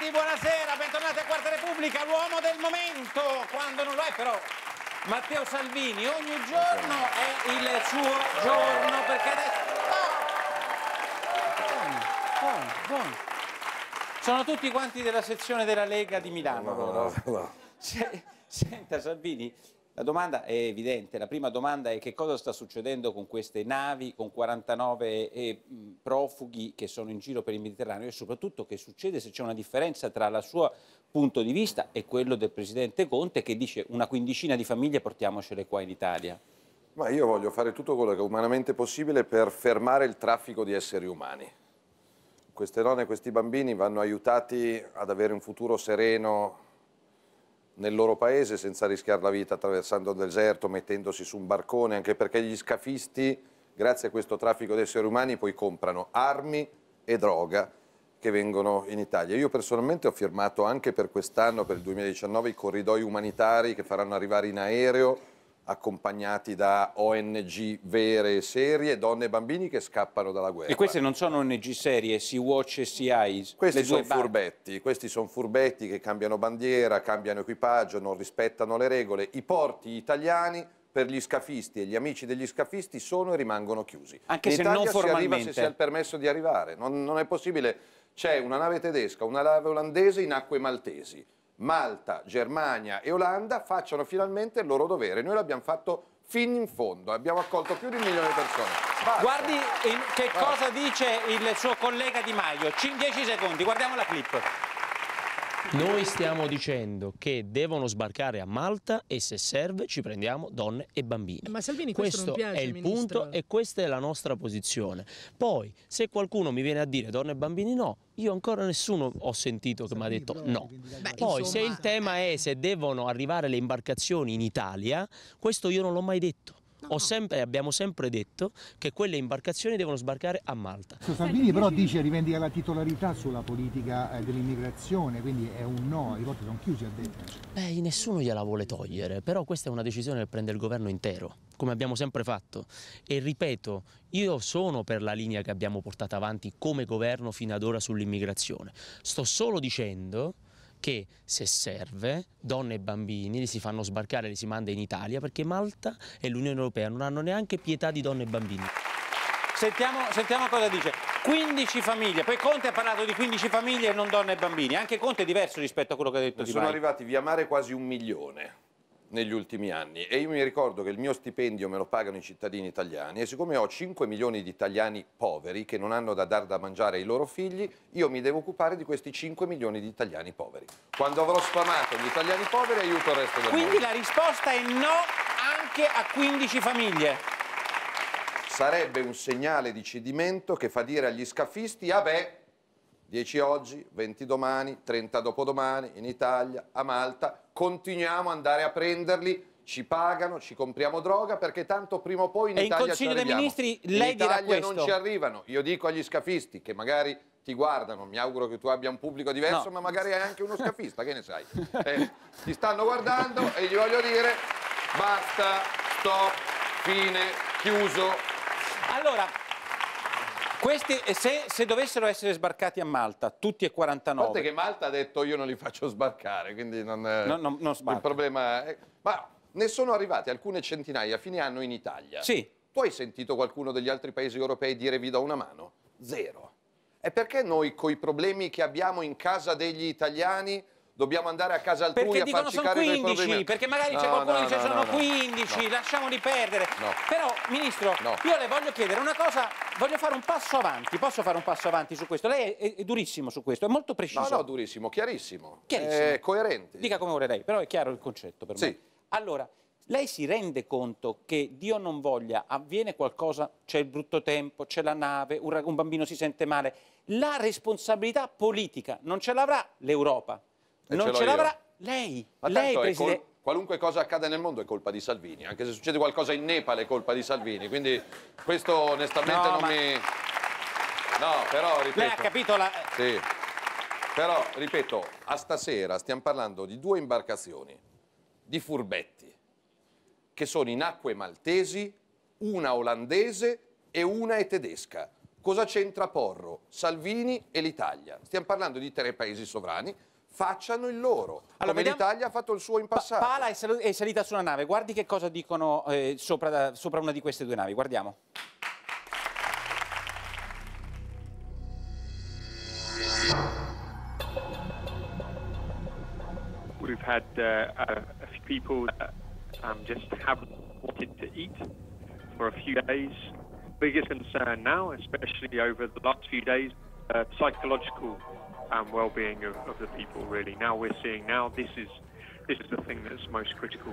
Bentornati, buonasera, bentornati a Quarta Repubblica, l'uomo del momento, quando non lo è però Matteo Salvini, ogni giorno è il suo giorno perché adesso... Buono, buono, buono. Sono tutti quanti della sezione della Lega di Milano. No, no, no. Senta Salvini, la domanda è evidente, la prima domanda è che cosa sta succedendo con queste navi, con 49 profughi che sono in giro per il Mediterraneo e soprattutto che succede se c'è una differenza tra il suo punto di vista e quello del Presidente Conte che dice una quindicina di famiglie portiamocele qua in Italia. Ma io voglio fare tutto quello che è umanamente possibile per fermare il traffico di esseri umani. Queste donne e questi bambini vanno aiutati ad avere un futuro sereno nel loro paese senza rischiare la vita attraversando il deserto, mettendosi su un barcone, anche perché gli scafisti, grazie a questo traffico di esseri umani, poi comprano armi e droga che vengono in Italia. Io personalmente ho firmato anche per quest'anno, per il 2019, i corridoi umanitari che faranno arrivare in aereo accompagnati da ONG vere e serie, donne e bambini che scappano dalla guerra. E queste non sono ONG serie, Sea Watch e Sea Eyes? Questi sono furbetti, questi sono furbetti che cambiano bandiera, cambiano equipaggio, non rispettano le regole. I porti italiani per gli scafisti e gli amici degli scafisti sono e rimangono chiusi. Anche In se Italia non formalmente. si arriva se si ha il permesso di arrivare, non, non è possibile. C'è una nave tedesca, una nave olandese in acque maltesi Malta, Germania e Olanda facciano finalmente il loro dovere. Noi l'abbiamo fatto fin in fondo, abbiamo accolto più di un milione di persone. Basta. Guardi che cosa dice il suo collega Di Maio, 10 secondi, guardiamo la clip. Noi stiamo dicendo che devono sbarcare a Malta e se serve ci prendiamo donne e bambini. Ma Salvini questo, questo piace, è il ministro. punto e questa è la nostra posizione. Poi se qualcuno mi viene a dire donne e bambini no, io ancora nessuno ho sentito che mi ha detto no. Poi se il tema è se devono arrivare le imbarcazioni in Italia, questo io non l'ho mai detto. No. Sempre, abbiamo sempre detto che quelle imbarcazioni devono sbarcare a Malta. Salvini però dice rivendica la titolarità sulla politica eh, dell'immigrazione, quindi è un no, i porti sono chiusi a detto. Beh, nessuno gliela vuole togliere, però questa è una decisione che prende il governo intero, come abbiamo sempre fatto. E ripeto, io sono per la linea che abbiamo portato avanti come governo fino ad ora sull'immigrazione. Sto solo dicendo che se serve donne e bambini li si fanno sbarcare e li si manda in Italia perché Malta e l'Unione Europea non hanno neanche pietà di donne e bambini. Sentiamo, sentiamo, cosa dice. 15 famiglie, poi Conte ha parlato di 15 famiglie e non donne e bambini, anche Conte è diverso rispetto a quello che ha detto prima. Sono arrivati via mare quasi un milione negli ultimi anni e io mi ricordo che il mio stipendio me lo pagano i cittadini italiani e siccome ho 5 milioni di italiani poveri che non hanno da dar da mangiare ai loro figli, io mi devo occupare di questi 5 milioni di italiani poveri. Quando avrò sfamato gli italiani poveri aiuto il resto del mondo. Quindi la risposta è no anche a 15 famiglie. Sarebbe un segnale di cedimento che fa dire agli scafisti, ah beh, 10 oggi, 20 domani, 30 dopodomani in Italia, a Malta, continuiamo ad andare a prenderli ci pagano, ci compriamo droga perché tanto prima o poi in e Italia in Consiglio dei Ministri lei in Italia dirà non ci arrivano. Io dico agli scafisti che magari ti guardano, mi auguro che tu abbia un pubblico diverso, no. ma magari hai anche uno scafista, che ne sai. Eh, ti stanno guardando e gli voglio dire basta, stop, fine, chiuso. Allora, questi, eh, se, se, dovessero essere sbarcati a Malta, tutti e 49... Guardate che Malta ha detto io non li faccio sbarcare, quindi non, eh, no, no, non il problema è... Ma ne sono arrivate alcune centinaia a fine anno in Italia. Sì. Tu hai sentito qualcuno degli altri paesi europei dire vi do una mano? Zero. E perché noi coi problemi che abbiamo in casa degli italiani dobbiamo andare a casa altrui perché a farci sono carico 15, dei problemi. Perché magari no, c'è qualcuno no, che dice no, sono 15, lasciamoli perdere. Però, Ministro, io le voglio chiedere una cosa, voglio fare un passo avanti, posso fare un passo avanti su questo? Lei è, è durissimo su questo, è molto preciso. No, no, durissimo, chiarissimo, chiarissimo. è coerente. Dica come vuole lei, però è chiaro il concetto per sì. me. Allora, lei si rende conto che Dio non voglia, avviene qualcosa, c'è il brutto tempo, c'è la nave, un bambino si sente male, la responsabilità politica non ce l'avrà l'Europa, non ce, l'avrà lei. Ma lei, Presidente. Col... Qualunque cosa accada nel mondo è colpa di Salvini, anche se succede qualcosa in Nepal è colpa di Salvini, quindi questo onestamente no, non ma... mi... No, però ripeto... Lei ha capito la... Sì, però ripeto, a stasera stiamo parlando di due imbarcazioni, di furbetti, che sono in acque maltesi, una olandese e una è tedesca. Cosa c'entra Porro, Salvini e l'Italia? Stiamo parlando di tre paesi sovrani facciano il loro, allora, come l'Italia ha fatto il suo in passato. Pala è, sal è, salita su una nave, guardi che cosa dicono eh, sopra, da, sopra una di queste due navi, guardiamo. We've had uh, a few people that um, just haven't wanted to eat for a few days. The biggest concern now, especially over the last few days, uh, psychological and um, well-being of, of the people. Really, now we're seeing now this is this is the thing that's most critical.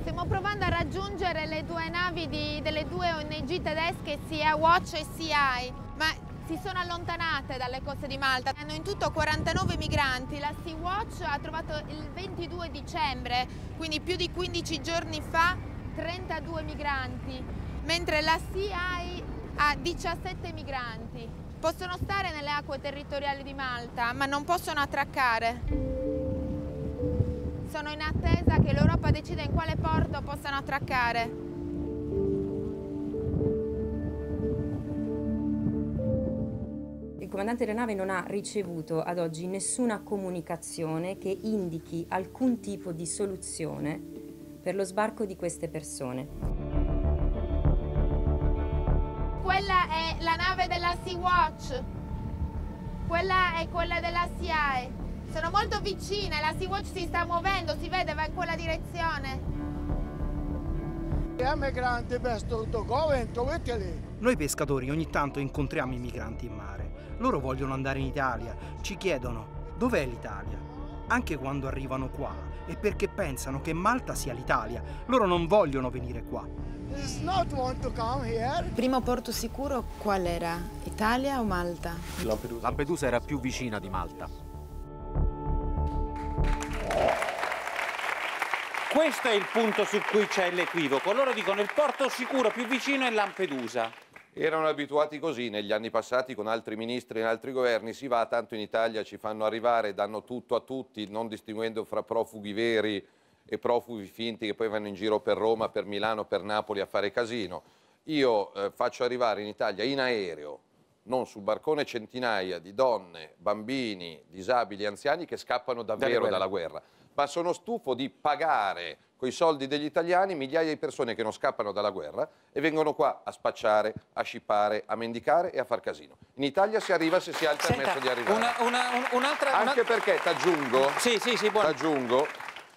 Stiamo provando a raggiungere le due navi di, delle due ONG tedesche, sia Watch e sia CI, ma si sono allontanate dalle coste di Malta. Hanno in tutto 49 migranti. La Sea Watch ha trovato il 22 dicembre, quindi più di 15 giorni fa, 32 migranti, mentre la CI ha 17 migranti possono stare nelle acque territoriali di Malta, ma non possono attraccare. Sono in attesa che l'Europa decida in quale porto possano attraccare. Il comandante della nave non ha ricevuto ad oggi nessuna comunicazione che indichi alcun tipo di soluzione per lo sbarco di queste persone quella è la nave della Sea-Watch, quella è quella della SIAE. Sono molto vicine, la Sea-Watch si sta muovendo, si vede, va in quella direzione. Noi pescatori ogni tanto incontriamo i migranti in mare. Loro vogliono andare in Italia, ci chiedono dov'è l'Italia anche quando arrivano qua, è perché pensano che Malta sia l'Italia. Loro non vogliono venire qua. primo porto sicuro qual era? Italia o Malta? Lampedusa. Lampedusa era più vicina di Malta. Questo è il punto su cui c'è l'equivoco. Loro dicono il porto sicuro più vicino è Lampedusa. Erano abituati così negli anni passati con altri ministri e altri governi, si va tanto in Italia, ci fanno arrivare, danno tutto a tutti, non distinguendo fra profughi veri e profughi finti che poi vanno in giro per Roma, per Milano, per Napoli a fare casino. Io eh, faccio arrivare in Italia in aereo, non sul barcone, centinaia di donne, bambini, disabili, anziani che scappano davvero Dalla guerra. Dalla guerra ma sono stufo di pagare con i soldi degli italiani migliaia di persone che non scappano dalla guerra e vengono qua a spacciare, a scippare, a mendicare e a far casino. In Italia si arriva se si ha il permesso di arrivare. Una, una, un, Anche una... perché, t'aggiungo, sì, sì, sì, t'aggiungo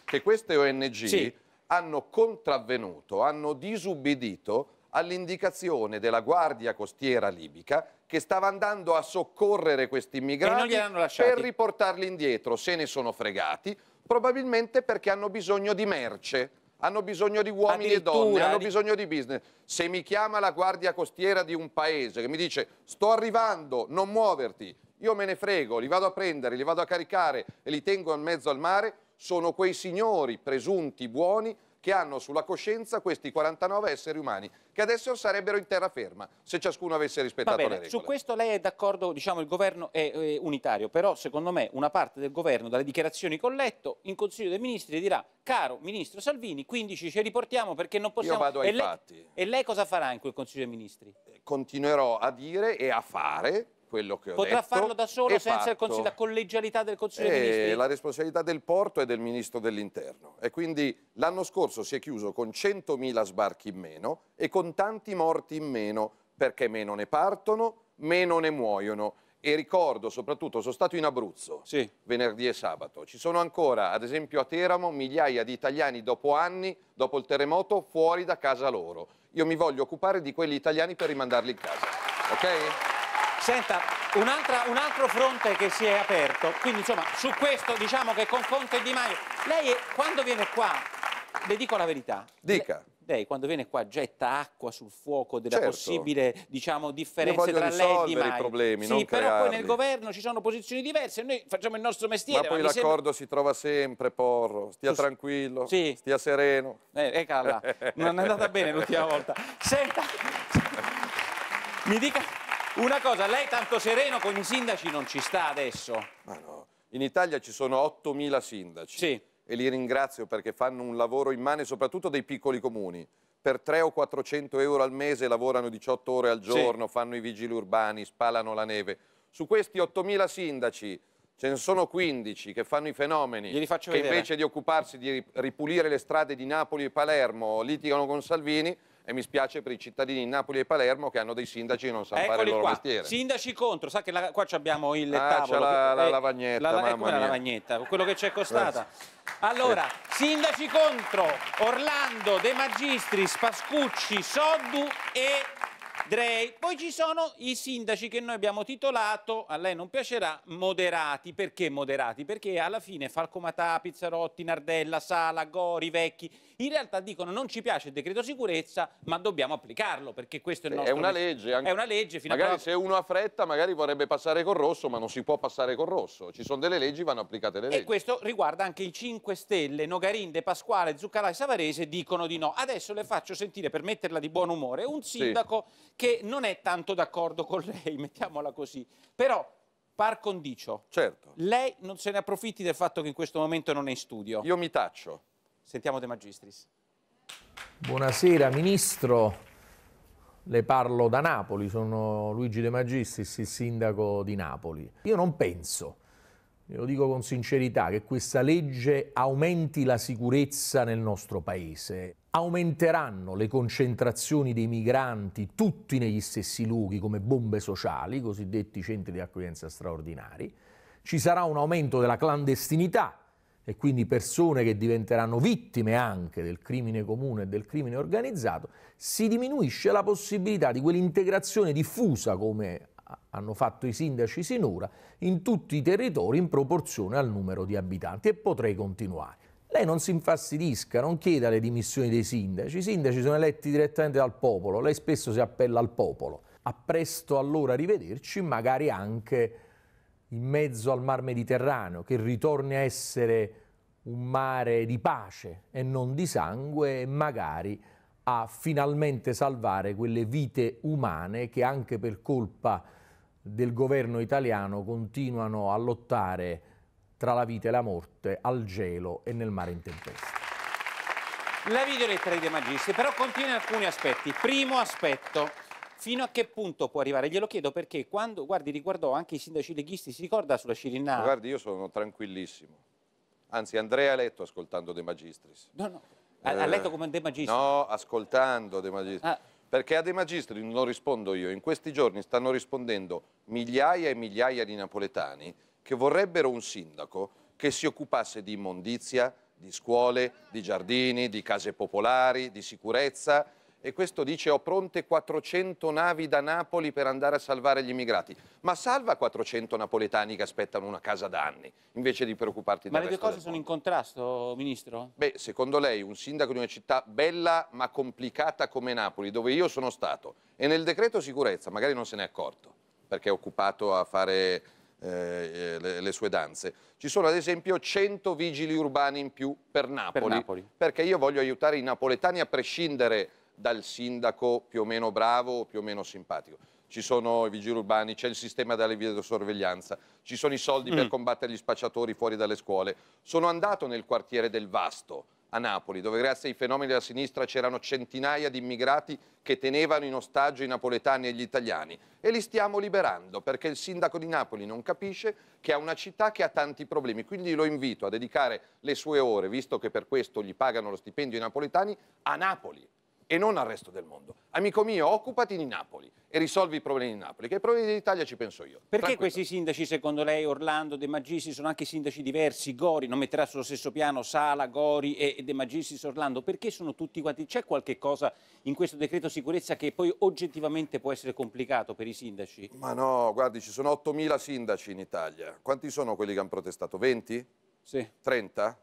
che queste ONG sì. hanno contravvenuto, hanno disubbidito all'indicazione della Guardia Costiera libica che stava andando a soccorrere questi immigrati per riportarli indietro. Se ne sono fregati, Probabilmente perché hanno bisogno di merce, hanno bisogno di uomini e donne, hanno bisogno di business. Se mi chiama la guardia costiera di un paese che mi dice sto arrivando, non muoverti, io me ne frego, li vado a prendere, li vado a caricare e li tengo in mezzo al mare, sono quei signori presunti buoni che hanno sulla coscienza questi 49 esseri umani che adesso sarebbero in terraferma se ciascuno avesse rispettato bene, le regole. Su questo lei è d'accordo, diciamo il governo è, è unitario, però secondo me una parte del governo dalle dichiarazioni che ho letto in Consiglio dei Ministri dirà caro Ministro Salvini 15 ci riportiamo perché non possiamo... Io vado ai e fatti. e lei cosa farà in quel Consiglio dei Ministri? Continuerò a dire e a fare quello che ho Potrà detto. Potrà farlo da solo senza consiglio, la collegialità del Consiglio dei eh, Ministri? La responsabilità del porto è del Ministro dell'Interno. E quindi l'anno scorso si è chiuso con 100.000 sbarchi in meno e con tanti morti in meno, perché meno ne partono, meno ne muoiono. E ricordo soprattutto, sono stato in Abruzzo sì. venerdì e sabato, ci sono ancora ad esempio a Teramo migliaia di italiani dopo anni, dopo il terremoto, fuori da casa loro. Io mi voglio occupare di quegli italiani per rimandarli in casa. Ok? Senta, un, un altro fronte che si è aperto, quindi insomma su questo diciamo che con Conte e Di Maio, lei quando viene qua, le dico la verità. Dica. Lei quando viene qua getta acqua sul fuoco della certo. possibile diciamo, differenza tra lei e Di Maio. i problemi, sì, però crearli. poi nel governo ci sono posizioni diverse, noi facciamo il nostro mestiere. Ma poi l'accordo sembra... si trova sempre, Porro, stia tu... tranquillo, sì. stia sereno. Eh, eh calla, non è andata bene l'ultima volta. Senta, mi dica... Una cosa, lei tanto sereno con i sindaci non ci sta adesso? Ma no, in Italia ci sono 8.000 sindaci. Sì. E li ringrazio perché fanno un lavoro immane, soprattutto dei piccoli comuni. Per 300 o 400 euro al mese lavorano 18 ore al giorno, sì. fanno i vigili urbani, spalano la neve. Su questi 8.000 sindaci ce ne sono 15 che fanno i fenomeni, che vedere. invece di occuparsi di ripulire le strade di Napoli e Palermo litigano con Salvini, e mi spiace per i cittadini di Napoli e Palermo che hanno dei sindaci che non sanno Eccoli fare il loro qua. mestiere. Sindaci contro, sa che la, qua abbiamo il ah, tavolo. La, la, eh, lavagnetta, la, mamma mia. la lavagnetta, quello che ci è costata. Grazie. Allora, sì. sindaci contro Orlando, De Magistri, Spascucci, Soddu e Drei. Poi ci sono i sindaci che noi abbiamo titolato, a lei non piacerà, moderati. Perché moderati? Perché alla fine Falcomatà, Pizzarotti, Nardella, Sala, Gori, Vecchi in realtà dicono non ci piace il decreto sicurezza, ma dobbiamo applicarlo perché questo è il nostro... È una legge. È una legge fino magari a... se uno ha fretta magari vorrebbe passare col rosso, ma non si può passare col rosso. Ci sono delle leggi, vanno applicate le leggi. E questo riguarda anche i 5 Stelle, Nogarin, De Pasquale, Zuccalà e Savarese dicono di no. Adesso le faccio sentire, per metterla di buon umore, un sindaco sì. che non è tanto d'accordo con lei, mettiamola così. Però par condicio. Certo. Lei non se ne approfitti del fatto che in questo momento non è in studio. Io mi taccio. Sentiamo De Magistris. Buonasera Ministro, le parlo da Napoli, sono Luigi De Magistris, il sindaco di Napoli. Io non penso, lo dico con sincerità, che questa legge aumenti la sicurezza nel nostro paese. Aumenteranno le concentrazioni dei migranti tutti negli stessi luoghi come bombe sociali, cosiddetti centri di accoglienza straordinari. Ci sarà un aumento della clandestinità e quindi persone che diventeranno vittime anche del crimine comune e del crimine organizzato, si diminuisce la possibilità di quell'integrazione diffusa, come hanno fatto i sindaci sinora, in tutti i territori in proporzione al numero di abitanti e potrei continuare. Lei non si infastidisca, non chieda le dimissioni dei sindaci, i sindaci sono eletti direttamente dal popolo, lei spesso si appella al popolo. A presto allora rivederci, magari anche in mezzo al Mar Mediterraneo, che ritorni a essere un mare di pace e non di sangue e magari a finalmente salvare quelle vite umane che anche per colpa del governo italiano continuano a lottare tra la vita e la morte al gelo e nel mare in tempesta. La videoletta dei Magistri però contiene alcuni aspetti. Primo aspetto, fino a che punto può arrivare? Glielo chiedo perché quando, guardi, riguardò anche i sindaci leghisti, si ricorda sulla Cirinna? Guardi, io sono tranquillissimo Anzi, Andrea ha letto ascoltando De Magistris. No, no. Ha, eh, ha letto come De Magistris? No, ascoltando De Magistris. Ah. Perché a De Magistris non rispondo io. In questi giorni stanno rispondendo migliaia e migliaia di napoletani che vorrebbero un sindaco che si occupasse di immondizia, di scuole, di giardini, di case popolari, di sicurezza e questo dice ho pronte 400 navi da Napoli per andare a salvare gli immigrati. Ma salva 400 napoletani che aspettano una casa da anni, invece di preoccuparti del Ma le due cose sono in contrasto, Ministro? Beh, secondo lei un sindaco di una città bella ma complicata come Napoli, dove io sono stato, e nel decreto sicurezza magari non se n'è accorto, perché è occupato a fare eh, le, le, sue danze. Ci sono ad esempio 100 vigili urbani in più per Napoli, per Napoli. perché io voglio aiutare i napoletani a prescindere dal sindaco più o meno bravo o più o meno simpatico. Ci sono i vigili urbani, c'è il sistema della videosorveglianza, ci sono i soldi mm. per combattere gli spacciatori fuori dalle scuole. Sono andato nel quartiere del Vasto, a Napoli, dove grazie ai fenomeni della sinistra c'erano centinaia di immigrati che tenevano in ostaggio i napoletani e gli italiani. E li stiamo liberando perché il sindaco di Napoli non capisce che è una città che ha tanti problemi. Quindi lo invito a dedicare le sue ore, visto che per questo gli pagano lo stipendio i napoletani, a Napoli e non al resto del mondo. Amico mio, occupati di Napoli e risolvi i problemi di Napoli, che i problemi dell'Italia ci penso io. Perché questi sindaci, secondo lei, Orlando, De Magistris, sono anche sindaci diversi, Gori, non metterà sullo stesso piano Sala, Gori e De Magistris, Orlando, perché sono tutti quanti? C'è qualche cosa in questo decreto sicurezza che poi oggettivamente può essere complicato per i sindaci? Ma no, guardi, ci sono 8.000 sindaci in Italia. Quanti sono quelli che hanno protestato? 20? Sì. 30?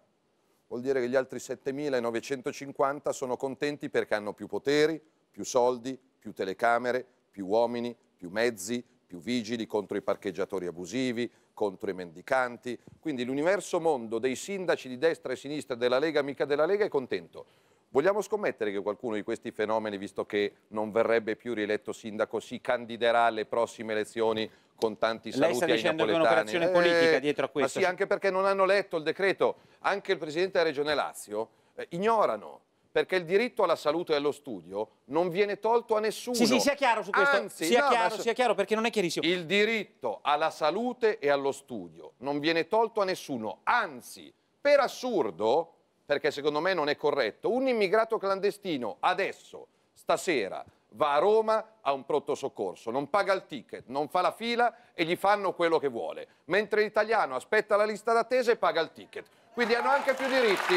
vuol dire che gli altri 7.950 sono contenti perché hanno più poteri, più soldi, più telecamere, più uomini, più mezzi, più vigili contro i parcheggiatori abusivi, contro i mendicanti. Quindi l'universo mondo dei sindaci di destra e sinistra della Lega, amica della Lega, è contento Vogliamo scommettere che qualcuno di questi fenomeni, visto che non verrebbe più rieletto sindaco, si candiderà alle prossime elezioni con tanti saluti Lei sta dicendo che è un'operazione politica eh, dietro a questo. Ma sì, anche perché non hanno letto il decreto. Anche il Presidente della Regione Lazio eh, ignorano perché il diritto alla salute e allo studio non viene tolto a nessuno. Sì, sì, sia chiaro su questo, Anzi, sia, no, chiaro, sia chiaro perché non è chiarissimo. Il diritto alla salute e allo studio non viene tolto a nessuno, anzi, per assurdo, perché secondo me non è corretto. Un immigrato clandestino adesso, stasera, va a Roma a un pronto soccorso, non paga il ticket, non fa la fila e gli fanno quello che vuole, mentre l'italiano aspetta la lista d'attesa e paga il ticket. Quindi hanno anche più diritti.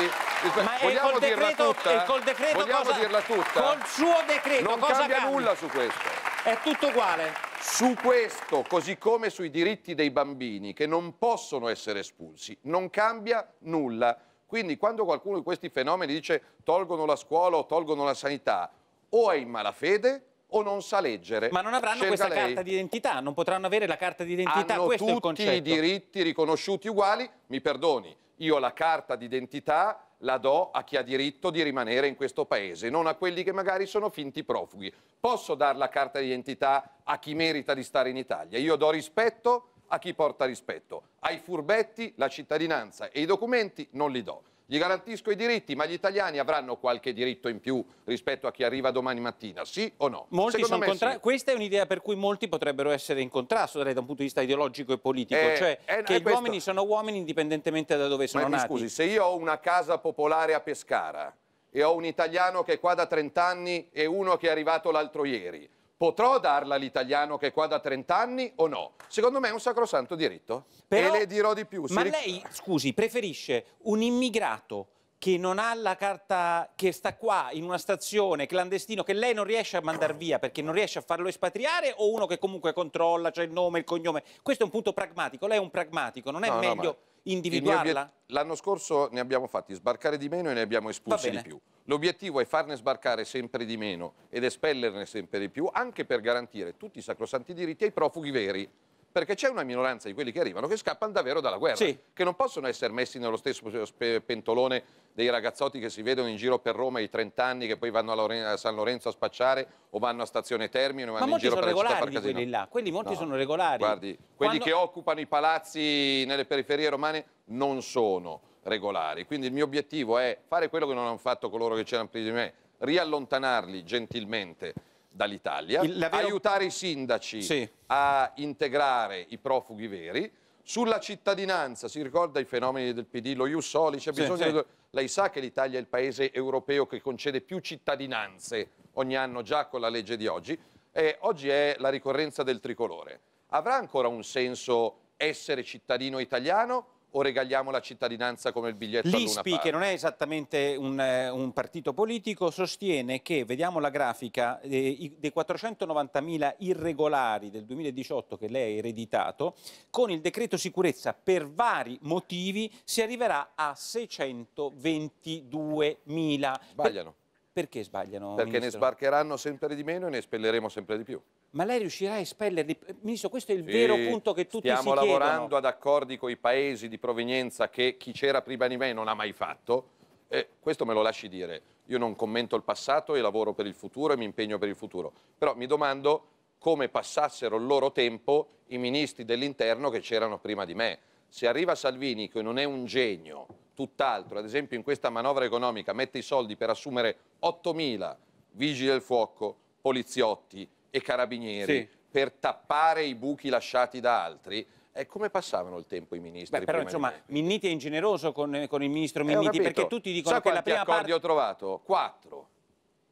Ma Vogliamo col dirla decreto, tutta? Col decreto Vogliamo cosa, dirla tutta? Col suo decreto Non cosa cambia, cambia nulla su questo. È tutto uguale. Su questo, così come sui diritti dei bambini che non possono essere espulsi, non cambia nulla quindi quando qualcuno di questi fenomeni dice tolgono la scuola o tolgono la sanità, o è in malafede o non sa leggere. Ma non avranno Scelga questa lei. carta d'identità, non potranno avere la carta d'identità, Hanno questo tutti i diritti riconosciuti uguali, mi perdoni, io la carta d'identità la do a chi ha diritto di rimanere in questo paese, non a quelli che magari sono finti profughi. Posso dare la carta d'identità a chi merita di stare in Italia. Io do rispetto a chi porta rispetto. Ai furbetti la cittadinanza e i documenti non li do. Gli garantisco i diritti, ma gli italiani avranno qualche diritto in più rispetto a chi arriva domani mattina, sì o no? Sì. Questa è un'idea per cui molti potrebbero essere in contrasto lei, da un punto di vista ideologico e politico, eh, cioè eh, che eh, gli questo... uomini sono uomini indipendentemente da dove sono ma, nati. scusi, se io ho una casa popolare a Pescara e ho un italiano che è qua da 30 anni e uno che è arrivato l'altro ieri, potrò darla all'italiano che è qua da 30 anni o no? Secondo me è un sacrosanto diritto. Però, e le dirò di più. Ma ric... lei, scusi, preferisce un immigrato che non ha la carta, che sta qua in una stazione clandestino, che lei non riesce a mandare via perché non riesce a farlo espatriare o uno che comunque controlla, c'è cioè il nome, il cognome? Questo è un punto pragmatico, lei è un pragmatico, non è no, meglio no, individuarla? L'anno scorso ne abbiamo fatti sbarcare di meno e ne abbiamo espulsi di più. L'obiettivo è farne sbarcare sempre di meno ed espellerne sempre di più, anche per garantire tutti i sacrosanti diritti ai profughi veri perché c'è una minoranza di quelli che arrivano che scappano davvero dalla guerra, sì. che non possono essere messi nello stesso eh, pentolone dei ragazzotti che si vedono in giro per Roma i 30 anni, che poi vanno a, San Lorenzo a spacciare o vanno a Stazione Termine o vanno in giro per la città per casino. quelli là, quelli molti no. sono regolari. Guardi, quelli Quando... che occupano i palazzi nelle periferie romane non sono regolari, quindi il mio obiettivo è fare quello che non hanno fatto coloro che c'erano prima di me, riallontanarli gentilmente dall'Italia, vero... aiutare i sindaci sì. a integrare i profughi veri, sulla cittadinanza, si ricorda i fenomeni del PD, lo Ius c'è bisogno sì, sì. Di... Lei sa che l'Italia è il paese europeo che concede più cittadinanze ogni anno già con la legge di oggi e oggi è la ricorrenza del tricolore. Avrà ancora un senso essere cittadino italiano o regaliamo la cittadinanza come il biglietto L'ISPI, che non è esattamente un, eh, un, partito politico, sostiene che, vediamo la grafica, eh, dei 490.000 irregolari del 2018 che lei ha ereditato, con il decreto sicurezza per vari motivi si arriverà a 622.000. Sbagliano. Perché sbagliano? Perché ministro? ne sbarcheranno sempre di meno e ne espelleremo sempre di più. Ma lei riuscirà a espellerli? Ministro, questo è il sì, vero punto che tutti stiamo si Stiamo lavorando ad accordi con i paesi di provenienza che chi c'era prima di me non ha mai fatto. E questo me lo lasci dire. Io non commento il passato e lavoro per il futuro e mi impegno per il futuro. Però mi domando come passassero il loro tempo i ministri dell'interno che c'erano prima di me se arriva Salvini, che non è un genio, tutt'altro, ad esempio in questa manovra economica mette i soldi per assumere 8.000 vigili del fuoco, poliziotti e carabinieri sì. per tappare i buchi lasciati da altri, eh, come passavano il tempo i ministri? Beh, però insomma, Minniti è ingeneroso con, eh, con il ministro eh, Minniti, eh, perché tutti dicono Sa che la prima parte... quanti accordi ho trovato? Quattro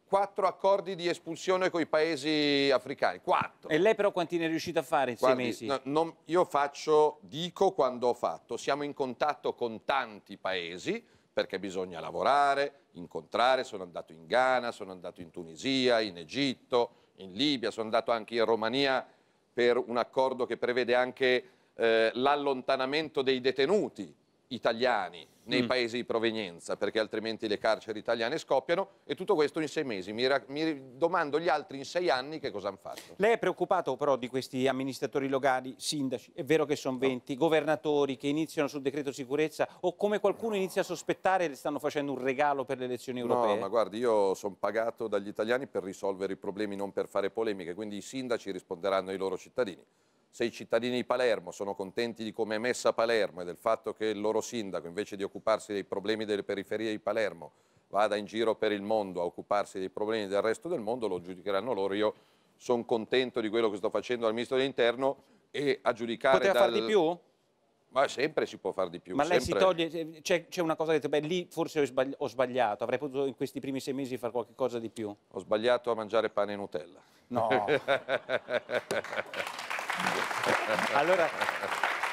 quattro accordi di espulsione con i paesi africani. Quattro. E lei però quanti ne è riuscito a fare in Guardi, sei mesi? No, non, io faccio, dico quando ho fatto, siamo in contatto con tanti paesi perché bisogna lavorare, incontrare, sono andato in Ghana, sono andato in Tunisia, in Egitto, in Libia, sono andato anche in Romania per un accordo che prevede anche eh, l'allontanamento dei detenuti italiani nei mm. paesi di provenienza, perché altrimenti le carceri italiane scoppiano, e tutto questo in sei mesi. Mi, mi domando gli altri in sei anni che cosa hanno fatto. Lei è preoccupato però di questi amministratori locali, sindaci, è vero che sono 20, no. governatori che iniziano sul decreto sicurezza, o come qualcuno no. inizia a sospettare le stanno facendo un regalo per le elezioni europee? No, ma guardi, io sono pagato dagli italiani per risolvere i problemi, non per fare polemiche, quindi i sindaci risponderanno ai loro cittadini se i cittadini di Palermo sono contenti di come è messa Palermo e del fatto che il loro sindaco, invece di occuparsi dei problemi delle periferie di Palermo, vada in giro per il mondo a occuparsi dei problemi del resto del mondo, lo giudicheranno loro. Io sono contento di quello che sto facendo al Ministro dell'Interno e a giudicare Poteva dal... far di più? Ma sempre si può fare di più. Ma lei sempre... si toglie, c'è, una cosa che beh, lì forse ho, sbagliato, avrei potuto in questi primi sei mesi fare qualcosa di più. Ho sbagliato a mangiare pane e Nutella. No. Allora,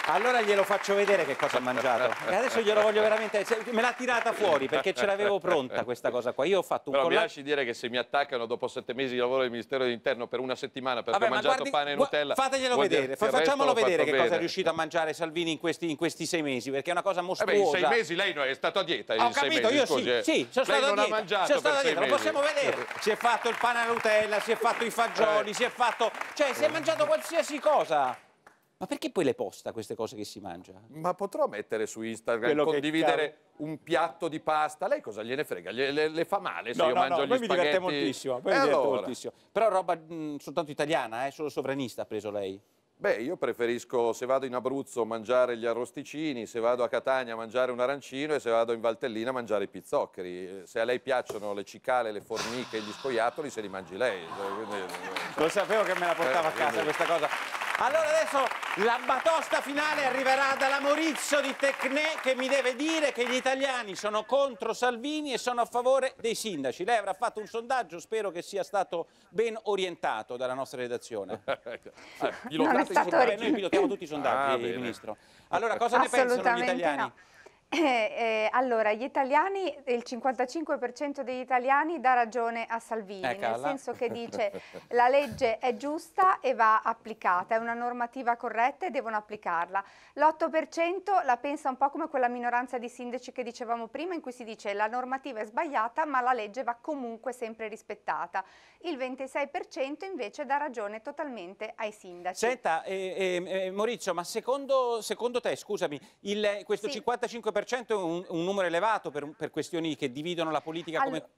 allora glielo faccio vedere che cosa ha mangiato. E adesso glielo voglio veramente... Me l'ha tirata fuori perché ce l'avevo pronta questa cosa qua. Io ho fatto un Però collage... mi lasci dire che se mi attaccano dopo sette mesi di lavoro del Ministero dell'Interno per una settimana per Vabbè, mangiato guardi... pane e Nutella... Fateglielo vedere, fa facciamolo vedere che bene. cosa è riuscito a mangiare Salvini in questi, in questi, sei mesi, perché è una cosa mostruosa. Vabbè, in sei mesi lei non è stato a dieta Ho capito, mesi, io scusi, sì, eh. sì, sono stato non a dieta. Ha mangiato sono stato a dieta, lo possiamo vedere. Si è fatto il pane e Nutella, si è fatto i fagioli, eh. si è fatto... Cioè, si è mangiato qualsiasi cosa. Ma perché poi le posta queste cose che si mangia? Ma potrò mettere su Instagram, Quello condividere un piatto di pasta? Lei cosa gliene frega? Le, le, le fa male se no, io no, mangio no, gli spaghetti? No, mi diverte moltissimo, poi eh mi diverte allora. moltissimo. Però roba mh, mm, soltanto italiana, eh, solo sovranista ha preso lei. Beh, io preferisco se vado in Abruzzo mangiare gli arrosticini, se vado a Catania mangiare un arancino e se vado in Valtellina mangiare i pizzoccheri. Se a lei piacciono le cicale, le formiche e gli scoiattoli, se li mangi lei. Quindi, Lo sapevo che me la portava eh, a casa quindi... questa cosa. Allora adesso la batosta finale arriverà dalla Maurizio di Tecne che mi deve dire che gli italiani sono contro Salvini e sono a favore dei sindaci. Lei avrà fatto un sondaggio, spero che sia stato ben orientato dalla nostra redazione. sì, ecco. ah, non è stato... Noi pilotiamo tutti i sondaggi, ah, eh, Ministro. Allora cosa ne pensano gli italiani? No. Eh, eh, allora, gli italiani, il 55% degli italiani dà ragione a Salvini, eh, nel senso che dice la legge è giusta e va applicata, è una normativa corretta e devono applicarla. L'8% la pensa un po' come quella minoranza di sindaci che dicevamo prima, in cui si dice la normativa è sbagliata ma la legge va comunque sempre rispettata. Il 26% invece dà ragione totalmente ai sindaci. Senta, eh, eh, eh, Maurizio, ma secondo, secondo te, scusami, il, questo sì. 55% 100% è un, un, numero elevato per, per, questioni che dividono la politica All come...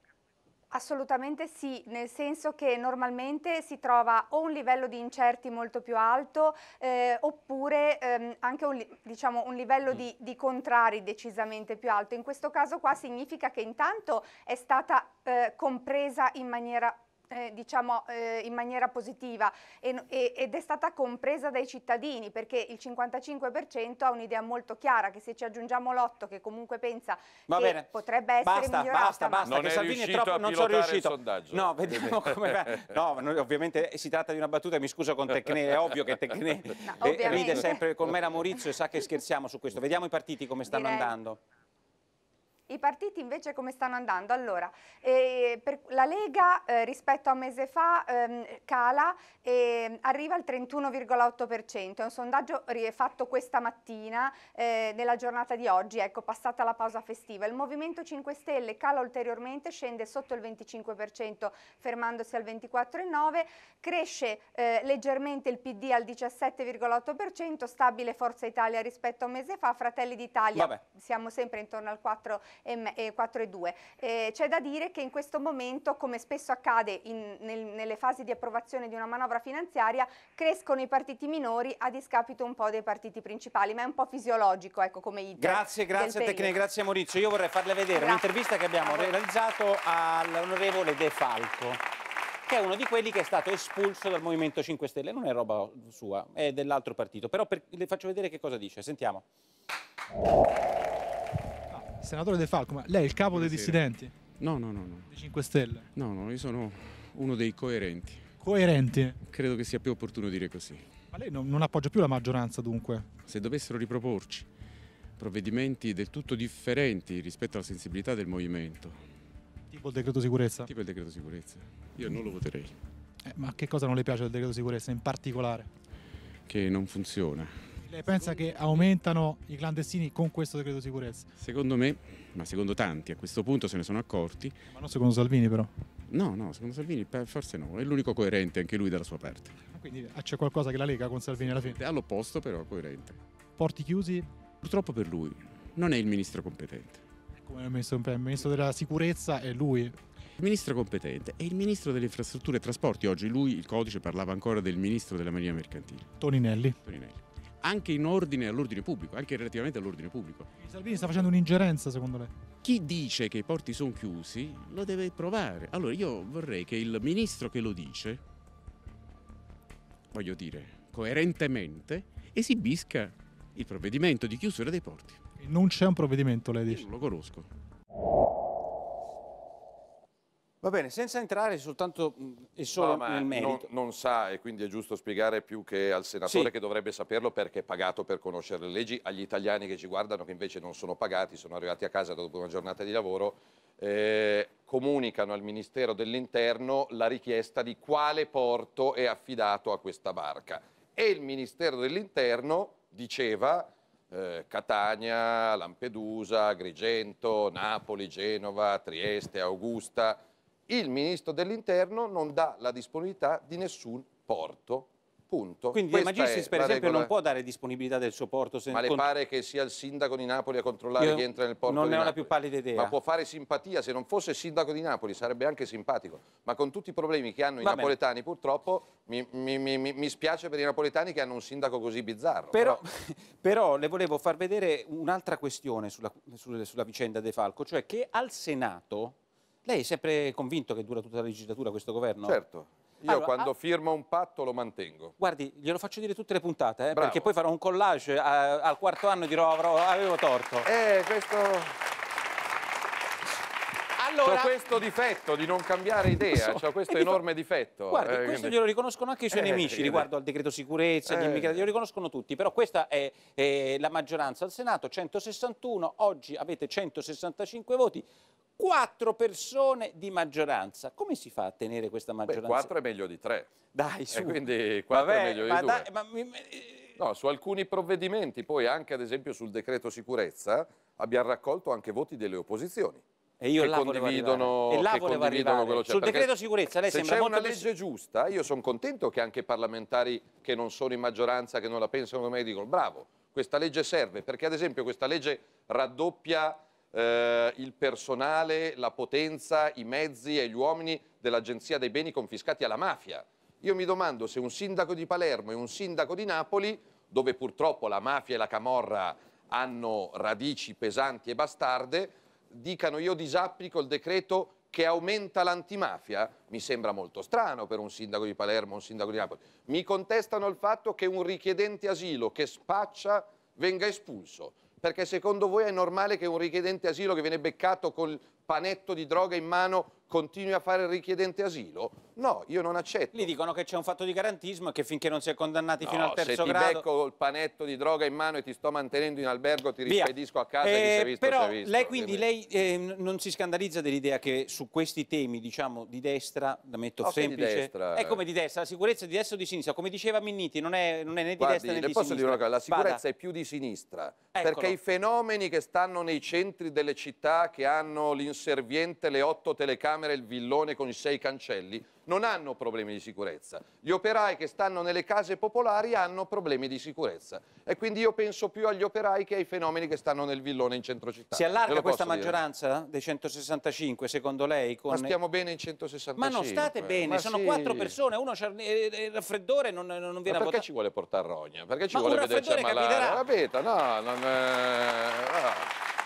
Assolutamente sì, nel senso che normalmente si trova o un livello di incerti molto più alto eh, oppure ehm, anche un, diciamo, un livello mm. di, di, contrari decisamente più alto. In questo caso qua significa che intanto è stata eh, compresa in maniera eh, diciamo eh, in maniera positiva e, e, ed è stata compresa dai cittadini perché il 55% ha un'idea molto chiara che se ci aggiungiamo l'8 che comunque pensa Va che bene. potrebbe essere basta, migliorata basta, basta, non che Salvini è troppo, non sono riuscito no, vediamo come va no, no, ovviamente si tratta di una battuta mi scuso con Tecne, è ovvio che Tecne no, eh, ride sempre con me da Maurizio e sa che scherziamo su questo vediamo i partiti come stanno Direi. andando i partiti invece come stanno andando? Allora, eh, la Lega eh, rispetto a un mese fa ehm, cala e ehm, arriva al 31,8%, è un sondaggio fatto questa mattina eh, nella giornata di oggi, ecco, passata la pausa festiva. Il Movimento 5 Stelle cala ulteriormente, scende sotto il 25%, fermandosi al 24,9%, cresce eh, leggermente il PD al 17,8%, stabile Forza Italia rispetto a un mese fa, Fratelli d'Italia siamo sempre intorno al 4%, e 4 e 2. Eh, c'è da dire che in questo momento, come spesso accade in, nel, nelle fasi di approvazione di una manovra finanziaria, crescono i partiti minori a discapito un po' dei partiti principali, ma è un po' fisiologico, ecco, come idea. Grazie, grazie Tecne, grazie Maurizio. Io vorrei farle vedere un'intervista che abbiamo realizzato all'onorevole De Falco che è uno di quelli che è stato espulso dal Movimento 5 Stelle, non è roba sua, è dell'altro partito, però per, le faccio vedere che cosa dice, sentiamo. Senatore De Falco, ma lei è il capo Buonasera. dei dissidenti? No, no, no, no. Di 5 Stelle? No, no, io sono uno dei coerenti. Coerenti? Credo che sia più opportuno dire così. Ma lei non, non appoggia più la maggioranza dunque? Se dovessero riproporci provvedimenti del tutto differenti rispetto alla sensibilità del movimento. Tipo il decreto sicurezza? Tipo il decreto sicurezza. Io non lo voterei. Eh, ma che cosa non le piace del decreto sicurezza in particolare? Che non funziona lei pensa che aumentano i clandestini con questo decreto sicurezza? Secondo me, ma secondo tanti, a questo punto se ne sono accorti. Ma non secondo Salvini però? No, no, secondo Salvini forse no, è l'unico coerente anche lui dalla sua parte. Quindi eh, c'è qualcosa che la lega con Salvini alla fine? È all'opposto però coerente. Porti chiusi? Purtroppo per lui, non è il ministro competente. Come il ministro, il ministro della sicurezza è lui? Il ministro competente è il ministro delle infrastrutture e trasporti. Oggi lui, il codice, parlava ancora del ministro della marina mercantile. Toninelli. Toninelli anche in ordine all'ordine pubblico, anche relativamente all'ordine pubblico. Il Salvini sta facendo un'ingerenza secondo lei? Chi dice che i porti sono chiusi lo deve provare. Allora io vorrei che il ministro che lo dice, voglio dire, coerentemente, esibisca il provvedimento di chiusura dei porti. Non c'è un provvedimento, lei dice? Io non lo conosco. Va bene, senza entrare soltanto mm, e solo no, nel merito. Non, non, sa e quindi è giusto spiegare più che al senatore sì. che dovrebbe saperlo perché è pagato per conoscere le leggi, agli italiani che ci guardano che invece non sono pagati, sono arrivati a casa dopo una giornata di lavoro, eh, comunicano al Ministero dell'Interno la richiesta di quale porto è affidato a questa barca. E il Ministero dell'Interno diceva eh, Catania, Lampedusa, Agrigento, Napoli, Genova, Trieste, Augusta il ministro dell'interno non dà la disponibilità di nessun porto. Punto. Quindi Questa De Magistris, per esempio, regola... non può dare disponibilità del suo porto. Se ma le pare che sia il sindaco di Napoli a controllare Io chi entra nel porto? Non ne ho la più pallida idea. Ma può fare simpatia. Se non fosse sindaco di Napoli sarebbe anche simpatico. Ma con tutti i problemi che hanno Va i bene. napoletani, purtroppo mi, mi, mi, mi, spiace per i napoletani che hanno un sindaco così bizzarro. Però, però... però le volevo far vedere un'altra questione sulla, sulla vicenda De Falco, cioè che al Senato lei è sempre convinto che dura tutta la legislatura questo governo? Certo. Io allora, quando a... Ah. firmo un patto lo mantengo. Guardi, glielo faccio dire tutte le puntate, eh, perché poi farò un collage a, eh, al quarto anno e dirò avrò, avevo torto. Eh, questo... Allora... C'ho questo difetto di non cambiare idea, so, c'ho questo enorme fa... difetto. Guardi, eh, questo quindi... glielo riconoscono anche i suoi eh, nemici eh, riguardo al decreto sicurezza, agli eh. immigrati, glielo riconoscono tutti, però questa è, è la maggioranza al Senato, 161, oggi avete 165 voti, quattro persone di maggioranza. Come si fa a tenere questa maggioranza? Beh, quattro è meglio di tre. Dai, eh, su. E quindi quattro Vabbè, è meglio ma di dai, Ma mi... Eh. No, su alcuni provvedimenti, poi anche ad esempio sul decreto sicurezza, abbiamo raccolto anche voti delle opposizioni. E io che là condividono, e là che condividono quello c'è. Sul decreto sicurezza lei se sembra c'è una legge giusta, io sono contento che anche parlamentari che non sono in maggioranza, che non la pensano come me, dicono bravo, questa legge serve, perché ad esempio questa legge raddoppia eh, il personale, la potenza, i mezzi e gli uomini dell'Agenzia dei beni confiscati alla mafia. Io mi domando se un sindaco di Palermo e un sindaco di Napoli, dove purtroppo la mafia e la camorra hanno radici pesanti e bastarde, dicano io disapplico il decreto che aumenta l'antimafia, mi sembra molto strano per un sindaco di Palermo, un sindaco di Napoli, mi contestano il fatto che un richiedente asilo che spaccia venga espulso perché secondo voi è normale che un richiedente asilo che viene beccato col panetto di droga in mano continui a fare il richiedente asilo? No, io non accetto. Lì dicono che c'è un fatto di garantismo e che finché non si è condannati no, fino al terzo grado... se ti grado... becco il panetto di droga in mano e ti sto mantenendo in albergo, ti Via. a casa e chi si è visto Però si visto. lei quindi lei, eh, non si scandalizza dell'idea che su questi temi, diciamo, di destra, la metto no, semplice... Destra, è eh. come di destra, la sicurezza è di destra o di sinistra? Come diceva Minniti, non è, non è né di Guardi, destra né di sinistra. posso Dire, una cosa, la sicurezza Bada. è più di sinistra, Eccolo. perché i fenomeni che stanno nei centri delle città, che hanno l'inserviente, le otto telecamere, camere, il villone con i sei cancelli, non hanno problemi di sicurezza. Gli operai che stanno nelle case popolari hanno problemi di sicurezza. E quindi io penso più agli operai che ai fenomeni che stanno nel villone in centro città. Si allarga questa maggioranza dei 165, secondo lei? Con... Ma stiamo bene in 165. Ma non state bene, Ma sono quattro persone, uno c'è eh, il raffreddore non, non viene Ma a perché votare. ci vuole portare rogna? Perché ci Ma vuole vederci ammalare? Capiterà. Capito? No, non... È... Ah. Eh,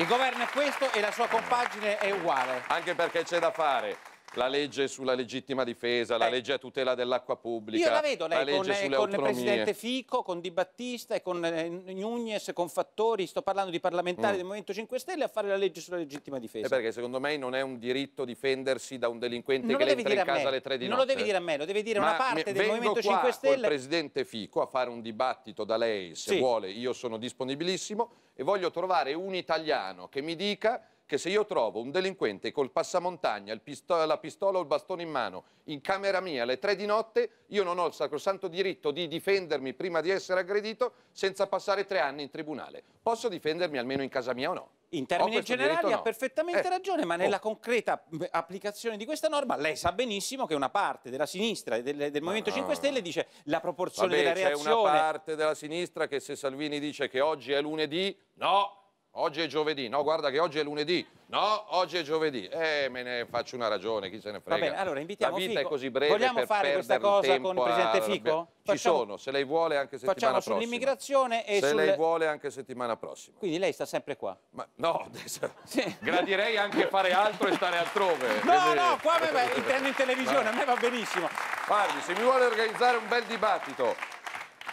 il governo è questo e la sua compagine è uguale. Anche perché c'è da fare la legge sulla legittima difesa, eh. la legge a tutela dell'acqua pubblica. Io la vedo lei la con, con il Presidente Fico, con Di Battista e con eh, Nunez, con Fattori, sto parlando di parlamentari mm. del Movimento 5 Stelle a fare la legge sulla legittima difesa. Eh perché secondo me non è un diritto difendersi da un delinquente non che entra in casa alle 3 di notte. Non lo devi dire a me, lo deve dire a una parte del Movimento 5 Stelle. Vengo Presidente Fico a fare un dibattito da lei, se sì. vuole, io sono disponibilissimo e voglio trovare un italiano che mi dica che se io trovo un delinquente col passamontagna, pistola, la pistola o il bastone in mano in camera mia alle tre di notte, io non ho il sacrosanto diritto di difendermi prima di essere aggredito senza passare tre anni in tribunale. Posso difendermi almeno in casa mia o no? In termini generali no. ha perfettamente eh, ragione, ma nella oh. concreta applicazione di questa norma lei sa benissimo che una parte della sinistra e del, del, Movimento no. 5 Stelle dice la proporzione Vabbè, della reazione... c'è una parte della sinistra che se Salvini dice che oggi è lunedì, no, Oggi è giovedì, no guarda che oggi è lunedì, no oggi è giovedì, eh me ne faccio una ragione, chi se ne frega. Va bene, allora invitiamo La vita Fico. è così breve Vogliamo fare questa cosa con il Presidente Fico? Ci Facciamo... sono, se lei vuole anche settimana Facciamo prossima. Facciamo sull'immigrazione e Se sul... lei vuole anche settimana prossima. Quindi lei sta sempre qua? Ma, no, adesso... sì. gradirei anche fare altro e stare altrove. No, quindi... no, qua me, entrando in televisione, Ma... a me va benissimo. Guardi, se mi vuole organizzare un bel dibattito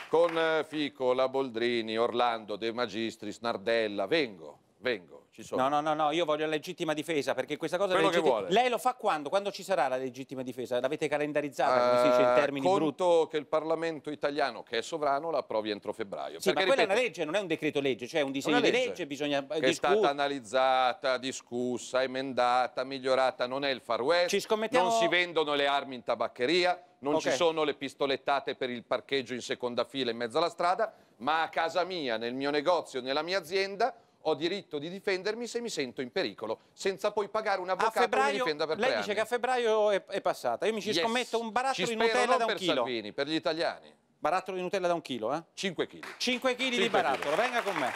con Fico, la Boldrini, Orlando, De Magistris, Nardella, vengo, vengo. No, no, no, no, io voglio la legittima difesa perché questa cosa Quello legittima... che vuole. Lei lo fa quando? Quando ci sarà la legittima difesa? L'avete calendarizzata, come si dice in eh, termini conto brutti? Conto che il Parlamento italiano, che è sovrano, la approvi entro febbraio. Sì, perché, ma quella ripeto, è una legge, non è un decreto legge, cioè è un disegno legge di legge, bisogna eh, Che discu... è stata analizzata, discussa, emendata, migliorata, non è il far west, ci scommettiamo... non si vendono le armi in tabaccheria, non okay. ci sono le pistolettate per il parcheggio in seconda fila in mezzo alla strada, ma a casa mia, nel mio negozio, nella mia azienda ho diritto di difendermi se mi sento in pericolo, senza poi pagare un avvocato febbraio, che mi difenda per lei Lei dice che a febbraio è, è, passata, io mi ci yes. scommetto un barattolo di Nutella da un per chilo. Salvini, per gli italiani. Barattolo di Nutella da un chilo, eh? 5 kg. 5 kg di barattolo, chili. venga con me.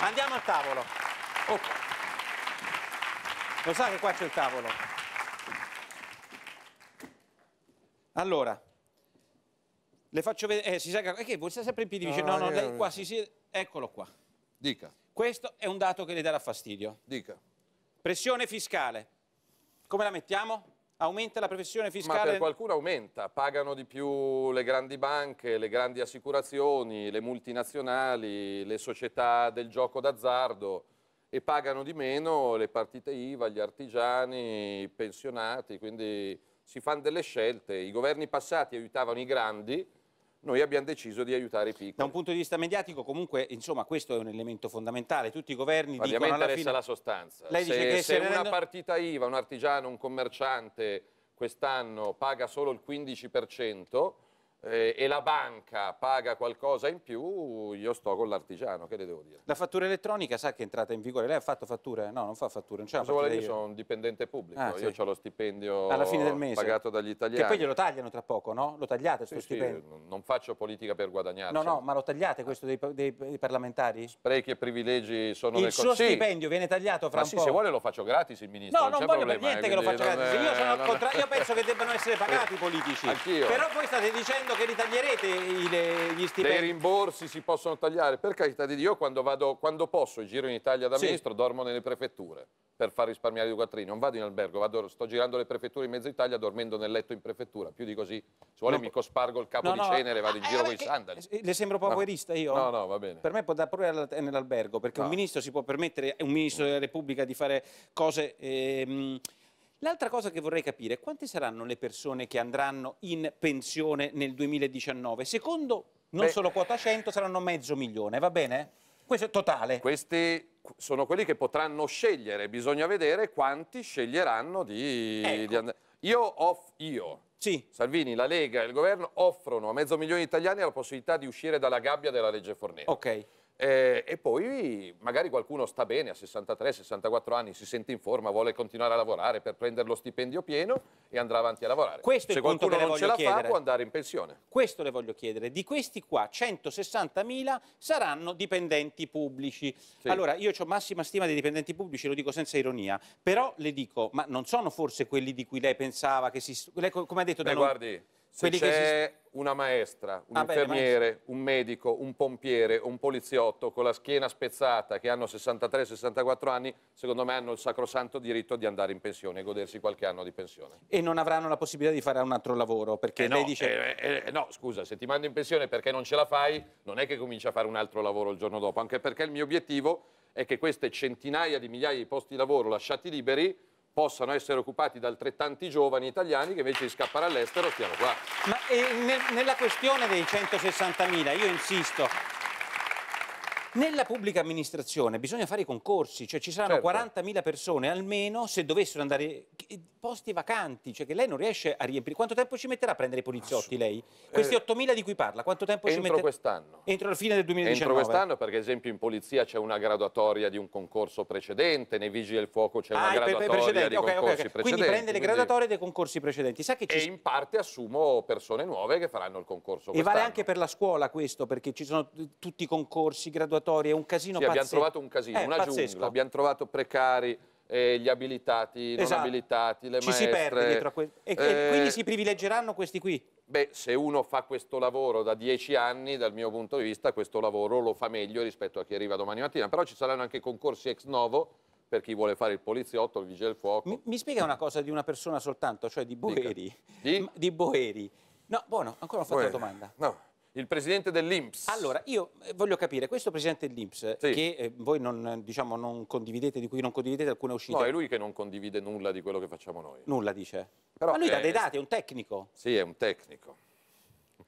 Andiamo al tavolo. Oh. Lo sa che qua c'è il tavolo? Allora, le faccio vedere, eh, si sa che, eh, voi sempre in piedi, dice, no, no, no, lei qua si siede, eccolo qua. Dica. Questo è un dato che le darà fastidio. Dica. Pressione fiscale, come la mettiamo? Aumenta la pressione fiscale? Ma per qualcuno aumenta, pagano di più le grandi banche, le grandi assicurazioni, le multinazionali, le società del gioco d'azzardo e pagano di meno le partite IVA, gli artigiani, i pensionati, quindi si fanno delle scelte, i governi passati aiutavano i grandi, noi abbiamo deciso di aiutare i piccoli. Da un punto di vista mediatico comunque insomma, questo è un elemento fondamentale, tutti i governi dicono alla fine... A me la sostanza, Lei se, dice che se, se una rendo... partita IVA, un artigiano, un commerciante quest'anno paga solo il 15%, eh, e la banca paga qualcosa in più, io sto con l'artigiano, che le devo dire? La fattura elettronica sa che è entrata in vigore, lei ha fatto fatture? No, non fa fatture, non c'è Cosa vuole dire? Io sono un dipendente pubblico, ah, io sì. ho lo stipendio Alla fine del mese. pagato dagli italiani. Che poi glielo tagliano tra poco, no? Lo tagliate questo sì, stipendio? Sì, non faccio politica per guadagnarci. No, no, cioè. ma lo tagliate questo dei, dei, dei parlamentari? Sprechi e privilegi sono il nel... Il suo stipendio viene tagliato fra ma un sì, po'. se vuole lo faccio gratis il ministro, No, non, non voglio problema, per eh, niente che lo faccia gratis, è... io, sono non... contra... io penso che debbano essere pagati i politici. Anch'io. Però voi state dicendo dicendo che ritaglierete i, gli stipendi. Dei rimborsi si possono tagliare. Per carità di Dio, quando, vado, quando posso giro in Italia da sì. ministro, dormo nelle prefetture per far risparmiare i quattrini. Non vado in albergo, vado, sto girando le prefetture in mezzo Italia dormendo nel letto in prefettura. Più di così, se vuole no, mi cospargo il capo no, di no, cenere, vado in eh, giro eh, con i sandali. Eh, le sembro poverista io? No, no, va bene. Per me può da pure nell'albergo, perché un ministro si può permettere, un ministro della Repubblica, di fare cose... Ehm, L'altra cosa che vorrei capire è quante saranno le persone che andranno in pensione nel 2019? Secondo non Beh. solo quota 100, saranno mezzo milione, va bene? Questo è totale. Questi sono quelli che potranno scegliere, bisogna vedere quanti sceglieranno di, ecco. di andare. Io, off, io sì. Salvini, la Lega e il governo offrono a mezzo milione di italiani la possibilità di uscire dalla gabbia della legge Fornero. Ok. Eh, e poi magari qualcuno sta bene a 63-64 anni, si sente in forma, vuole continuare a lavorare per prendere lo stipendio pieno e andrà avanti a lavorare. Questo Se qualcuno non ce la chiedere. fa può andare in pensione. Questo le voglio chiedere. Di questi qua 160.000 saranno dipendenti pubblici. Sì. Allora io ho massima stima dei dipendenti pubblici, lo dico senza ironia, però le dico, ma non sono forse quelli di cui lei pensava che si... Lei, come ha detto... Beh, da guardi... Non... Se c'è che... una maestra, un ah, infermiere, bene, un medico, un pompiere, un poliziotto con la schiena spezzata che hanno 63-64 anni, secondo me hanno il sacrosanto diritto di andare in pensione e godersi qualche anno di pensione. E non avranno la possibilità di fare un altro lavoro, perché eh lei no, dice... Eh, eh, eh, no, scusa, se ti mando in pensione perché non ce la fai, non è che cominci a fare un altro lavoro il giorno dopo, anche perché il mio obiettivo è che queste centinaia di migliaia di posti di lavoro lasciati liberi possano essere occupati da altrettanti giovani italiani che invece di scappare all'estero stiano qua. Ma eh, nella questione dei 160.000, io insisto, nella pubblica amministrazione bisogna fare i concorsi, cioè ci saranno certo. 40.000 persone almeno se dovessero andare posti vacanti, cioè che lei non riesce a riempire. Quanto tempo ci metterà a prendere i poliziotti lei? Eh, Questi eh, 8.000 di cui parla, quanto tempo ci metterà? Entro quest'anno. Entro la fine del 2019? Entro quest'anno perché ad esempio in polizia c'è una graduatoria di un concorso precedente, nei vigili del fuoco c'è una ah, graduatoria per, per di okay, concorsi okay, okay. precedenti. Quindi prende le graduatorie dei concorsi precedenti. Sa che ci... E in parte assumo persone nuove che faranno il concorso E vale anche per la scuola questo, perché ci sono tutti i concorsi graduatori conservatori, è un casino sì, abbiamo trovato un casino, eh, una pazzesco. giungla, abbiamo trovato precari, eh, gli abilitati, i esatto. non abilitati, le Ci maestre. si perde dietro a questo. E, eh, e quindi si privilegeranno questi qui? Beh, se uno fa questo lavoro da dieci anni, dal mio punto di vista, questo lavoro lo fa meglio rispetto a chi arriva domani mattina. Però ci saranno anche concorsi ex novo, per chi vuole fare il poliziotto, il vigile del fuoco. Mi, mi, spiega una cosa di una persona soltanto, cioè di Boeri. Di? di Boeri. No, buono, ancora ho fatto Boeri. la domanda. No. Il presidente dell'Inps. Allora, io eh, voglio capire, questo presidente dell'Inps, sì. che eh, voi non, eh, diciamo, non, condividete, di cui non condividete alcune uscite... No, è lui che non condivide nulla di quello che facciamo noi. Nulla, dice. Però Ma lui è... dà dei dati, è un tecnico. Sì, è un tecnico.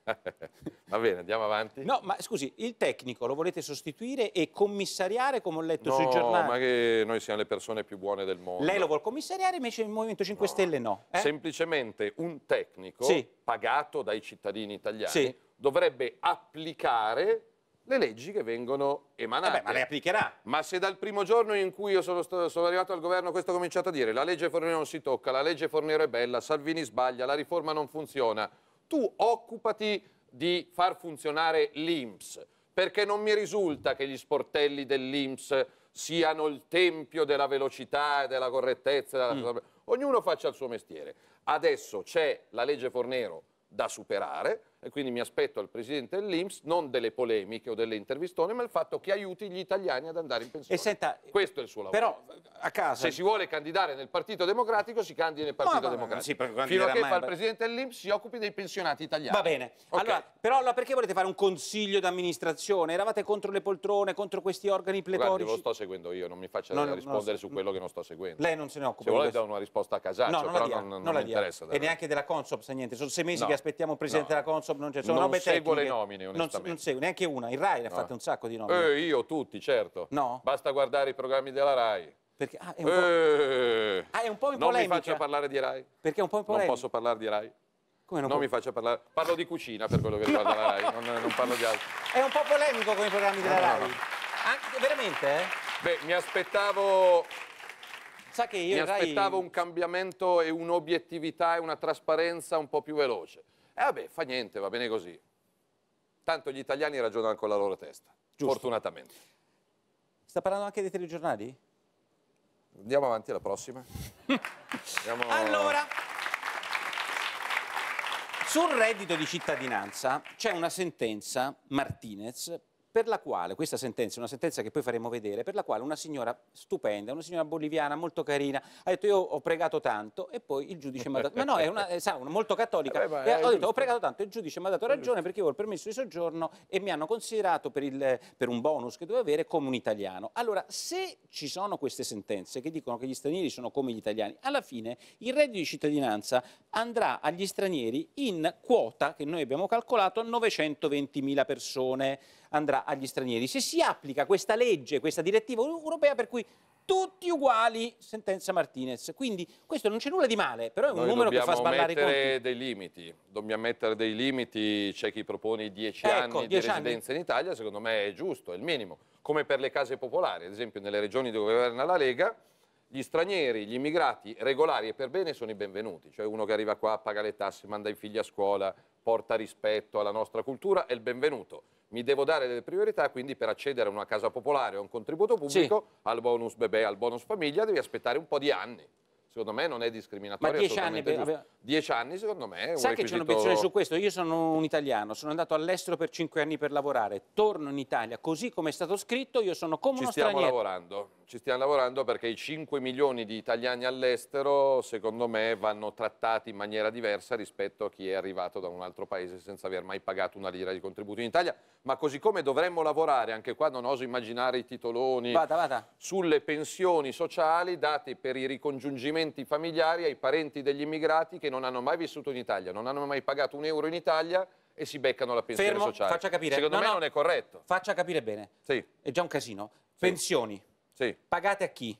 Va bene, andiamo avanti. No, ma scusi, il tecnico lo volete sostituire e commissariare come ho letto no, sui giornali? No, ma che noi siamo le persone più buone del mondo. Lei lo vuole commissariare, invece il Movimento 5 no. Stelle no. Eh? Semplicemente un tecnico sì. pagato dai cittadini italiani sì dovrebbe applicare le leggi che vengono emanate. Vabbè, eh ma le applicherà. Ma se dal primo giorno in cui io sono, sono arrivato al governo questo ho cominciato a dire la legge Fornero non si tocca, la legge Fornero è bella, Salvini sbaglia, la riforma non funziona, tu occupati di far funzionare l'Inps, perché non mi risulta che gli sportelli dell'Inps siano il tempio della velocità e della correttezza. Della... Mm. Ognuno faccia il suo mestiere. Adesso c'è la legge Fornero da superare, e quindi mi aspetto al presidente dell'Inps non delle polemiche o delle intervistone, ma il fatto che aiuti gli italiani ad andare in pensione. Senta, Questo è il suo lavoro. Però a casa se si vuole candidare nel Partito Democratico si candida nel Partito no, Democratico. Fino a che mai... fa il presidente dell'Inps si occupi dei pensionati italiani. Va bene. Okay. Allora, però allora perché volete fare un consiglio d'amministrazione? Eravate contro le poltrone, contro questi organi pletorici? Guardi, lo sto seguendo io, non mi faccia rispondere so. su quello che non sto seguendo. Lei non se ne occupa. Se vuole do una risposta a Casaccio, però non, non, non, non mi interessa. E neanche della Consop, sa niente. Sono sei mesi che aspettiamo il presidente della Consop insomma, non, sono non seguo tecniche, le nomine, non, non, seguo neanche una. Il Rai ne ha fatte no. un sacco di nomine. Eh, io tutti, certo. No? Basta guardare i programmi della Rai. Perché, ah, è un, eh, po'... ah, è un po' in polemica. Non mi faccia parlare di Rai. Perché è un po' in polemica. Non posso parlare di Rai. Come non, non mi faccia parlare... Parlo di cucina per quello che riguarda no. la Rai, non, non, parlo di altro. È un po' polemico con i programmi della Rai. Anche, veramente, eh? Beh, mi aspettavo mi aspettavo dai... un cambiamento e un'obiettività e una trasparenza un po' più veloce. E eh, vabbè, fa niente, va bene così. Tanto gli italiani ragionano con la loro testa, Giusto. fortunatamente. Sta parlando anche dei telegiornali? Andiamo avanti alla prossima. Andiamo... Allora, sul reddito di cittadinanza c'è una sentenza, Martinez, per la quale, questa sentenza è una sentenza che poi faremo vedere, per la quale una signora stupenda, una signora boliviana molto carina, ha detto io ho pregato tanto e poi il giudice mi ha dato, ma no, è una, eh, sa, una molto cattolica, eh beh, ho detto ho pregato tanto e il giudice mi ha dato ragione perché io ho il permesso di soggiorno e mi hanno considerato per, il, per un bonus che dovevo avere come un italiano. Allora, se ci sono queste sentenze che dicono che gli stranieri sono come gli italiani, alla fine il reddito di cittadinanza andrà agli stranieri in quota, che noi abbiamo calcolato, a 920.000 persone andrà agli stranieri. Se si applica questa legge, questa direttiva europea per cui tutti uguali, sentenza Martinez. Quindi questo non c'è nulla di male, però è un Noi numero che fa sballare i conti. Dobbiamo mettere dei limiti, dobbiamo mettere dei limiti, c'è chi propone 10 ecco, anni dieci di residenza anni. in Italia, secondo me è giusto, è il minimo, come per le case popolari, ad esempio nelle regioni dove governa la Lega, gli stranieri, gli immigrati regolari e per bene sono i benvenuti, cioè uno che arriva qua, paga le tasse, manda i figli a scuola, porta rispetto alla nostra cultura, è il benvenuto. Mi devo dare delle priorità, quindi per accedere a una casa popolare o a un contributo pubblico, sì. al bonus bebè, al bonus famiglia, devi aspettare un po' di anni secondo me non è discriminatorio. Ma dieci anni, dieci anni secondo me è un Sai requisito... che c'è un'obiezione su questo? Io sono un italiano, sono andato all'estero per cinque anni per lavorare, torno in Italia, così come è stato scritto io sono come Ci uno straniero. Ci stiamo lavorando ci stiamo lavorando perché i 5 milioni di italiani all'estero, secondo me, vanno trattati in maniera diversa rispetto a chi è arrivato da un altro paese senza aver mai pagato una lira di contributo in Italia. Ma così come dovremmo lavorare, anche qua non oso immaginare i titoloni, vada, vada. sulle pensioni sociali date per i ricongiungimenti familiari ai parenti degli immigrati che non hanno mai vissuto in Italia, non hanno mai pagato un euro in Italia e si beccano la pensione Fermo, sociale. Faccia capire. Secondo no, me no, non è corretto. Faccia capire bene. Sì. È già un casino. Sì. Pensioni sì. Pagate a chi?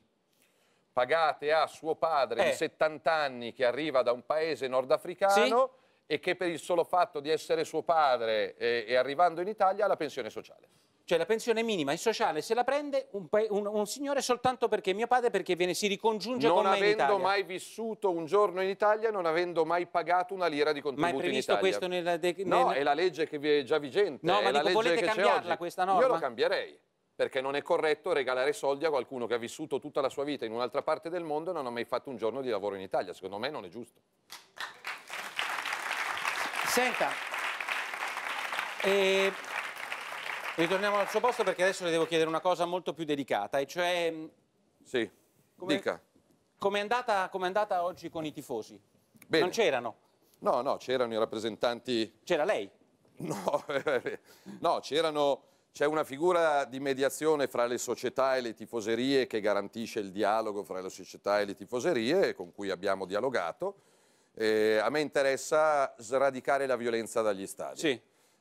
Pagate a suo padre eh. di 70 anni che arriva da un paese nordafricano sì. e che per il solo fatto di essere suo padre e, eh, e arrivando in Italia ha la pensione sociale cioè la pensione minima e sociale se la prende un, un, un, signore soltanto perché mio padre perché viene, si ricongiunge non con me in Italia. Non avendo mai vissuto un giorno in Italia, non avendo mai pagato una lira di contributo in Italia. Ma è previsto questo nella... De, nel... No, è la legge che è già vigente, no, è ma la legge volete che cambiarla questa norma? Io lo cambierei perché non è corretto regalare soldi a qualcuno che ha vissuto tutta la sua vita in un'altra parte del mondo e non ha mai fatto un giorno di lavoro in Italia. Secondo me non è giusto. Senta, eh, ritorniamo al suo posto perché adesso le devo chiedere una cosa molto più delicata, e cioè... Mm, sì, come, dica. Com'è andata, com andata, oggi con i tifosi? Bene. Non c'erano? No, no, c'erano i rappresentanti... C'era lei? No, eh, no c'erano c'è una figura di mediazione fra le società e le tifoserie che garantisce il dialogo fra le società e le tifoserie con cui abbiamo dialogato. Eh, a me interessa sradicare la violenza dagli stadi. Sì.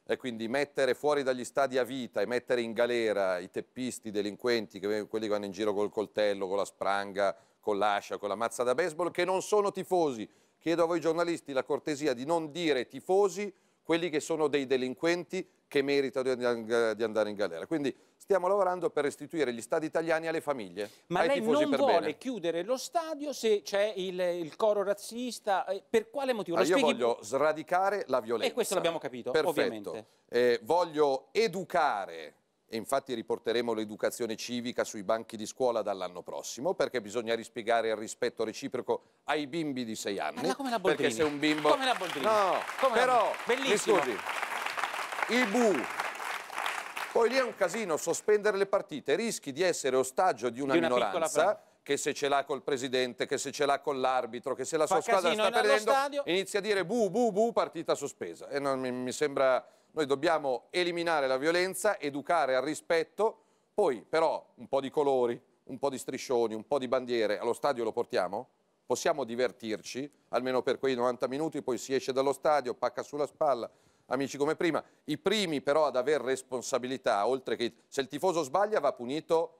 E quindi mettere fuori dagli stadi a vita e mettere in galera i teppisti, i delinquenti, quelli che vanno in giro col coltello, con la spranga, con l'ascia, con la mazza da baseball, che non sono tifosi. Chiedo a voi giornalisti la cortesia di non dire tifosi quelli che sono dei delinquenti che merita di andare in galera. Quindi stiamo lavorando per restituire gli stadi italiani alle famiglie. Ma lei non vuole chiudere lo stadio se c'è il, il coro razzista, eh, per quale motivo? Ah, io spieghi... voglio sradicare la violenza. E questo l'abbiamo capito, Perfetto. Eh, voglio educare e infatti riporteremo l'educazione civica sui banchi di scuola dall'anno prossimo perché bisogna rispiegare il rispetto reciproco ai bimbi di sei anni. Parla come la Boldrini. Perché se un bimbo... Come la Boldrini. No, come però, la... Bellissimo. mi scusi, i bu. Poi lì è un casino sospendere le partite, rischi di essere ostaggio di una, di una minoranza che se ce l'ha col presidente, che se ce l'ha con l'arbitro, che se la sua squadra sta perdendo, inizia a dire bu bu bu partita sospesa. E non, mi, mi sembra noi dobbiamo eliminare la violenza, educare al rispetto, poi però un po' di colori, un po' di striscioni, un po' di bandiere allo stadio lo portiamo? Possiamo divertirci, almeno per quei 90 minuti, poi si esce dallo stadio, pacca sulla spalla, amici come prima. I primi però ad aver responsabilità, oltre che se il tifoso sbaglia va punito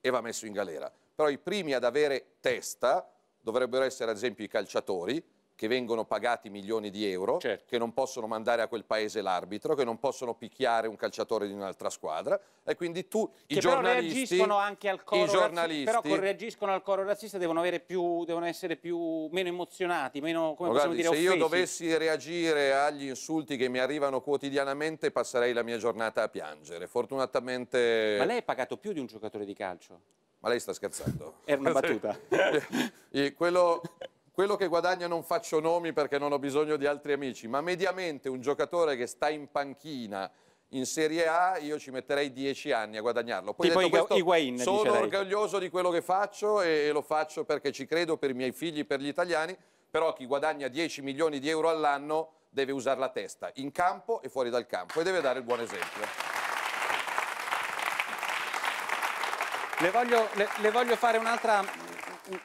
e va messo in galera, però i primi ad avere testa dovrebbero essere ad esempio i calciatori, che vengono pagati milioni di euro, certo. che non possono mandare a quel paese l'arbitro, che non possono picchiare un calciatore di un'altra squadra e quindi tu che i giornalisti però reagiscono anche al coro i razzista, però reagiscono al coro razzista devono, più, devono essere più, meno emozionati, meno come Guardi, dire, se io dovessi reagire agli insulti che mi arrivano quotidianamente passerei la mia giornata a piangere. Fortunatamente Ma lei è pagato più di un giocatore di calcio? Ma lei sta scherzando. Era una battuta. Eh, eh, quello quello che guadagna non faccio nomi perché non ho bisogno di altri amici, ma mediamente un giocatore che sta in panchina in Serie A io ci metterei dieci anni a guadagnarlo. Poi detto, questo, Higuain, sono orgoglioso di quello che faccio e lo faccio perché ci credo per i miei figli, per gli italiani, però chi guadagna 10 milioni di euro all'anno deve usare la testa, in campo e fuori dal campo, e deve dare il buon esempio. Le voglio, le, le voglio fare un'altra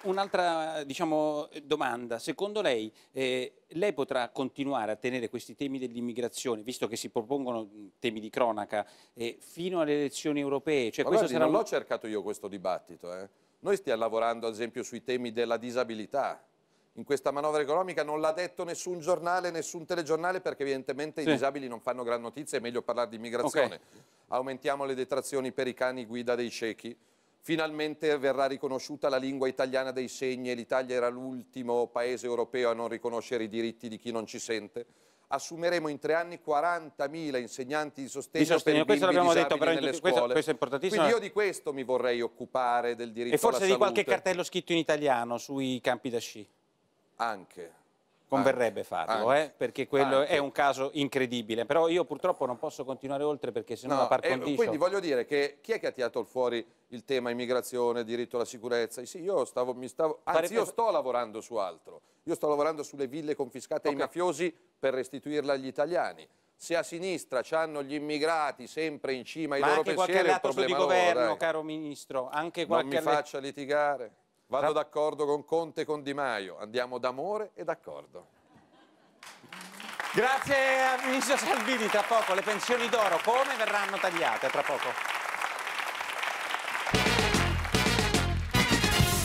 Un'altra diciamo, domanda, secondo lei eh, lei potrà continuare a tenere questi temi dell'immigrazione, visto che si propongono temi di cronaca, eh, fino alle elezioni europee? Cioè, guardi, sarà... Non l'ho cercato io questo dibattito, eh. noi stiamo lavorando ad esempio sui temi della disabilità, in questa manovra economica non l'ha detto nessun giornale, nessun telegiornale perché evidentemente sì. i disabili non fanno gran notizia, è meglio parlare di immigrazione. Okay. Aumentiamo le detrazioni per i cani guida dei ciechi. Finalmente verrà riconosciuta la lingua italiana dei segni e l'Italia era l'ultimo paese europeo a non riconoscere i diritti di chi non ci sente. Assumeremo in tre anni 40.000 insegnanti di sostegno, di sostegno. per questo l'abbiamo detto, però nelle questo, scuole. Questo è importantissimo. Quindi io di questo mi vorrei occupare, del diritto alla salute. E forse di qualche cartello scritto in italiano sui campi da sci. Anche Converrebbe farlo, ah, eh, perché quello anche. è un caso incredibile. Però io purtroppo non posso continuare oltre perché sennò no, la par eh, condicio... Eh, quindi voglio dire che chi è che ha tirato fuori il tema immigrazione, diritto alla sicurezza? Sì, io stavo, mi stavo... Anzi, io sto lavorando su altro. Io sto lavorando sulle ville confiscate okay. ai mafiosi per restituirle agli italiani se a sinistra hanno gli immigrati sempre in cima ai Ma loro pensieri, è un problema di governo, loro, caro ministro, anche qualche Non mi faccia litigare. Vado d'accordo con Conte e con Di Maio, andiamo d'amore e d'accordo. Grazie a Ministro Salvini, tra poco le pensioni d'oro come verranno tagliate? Tra poco.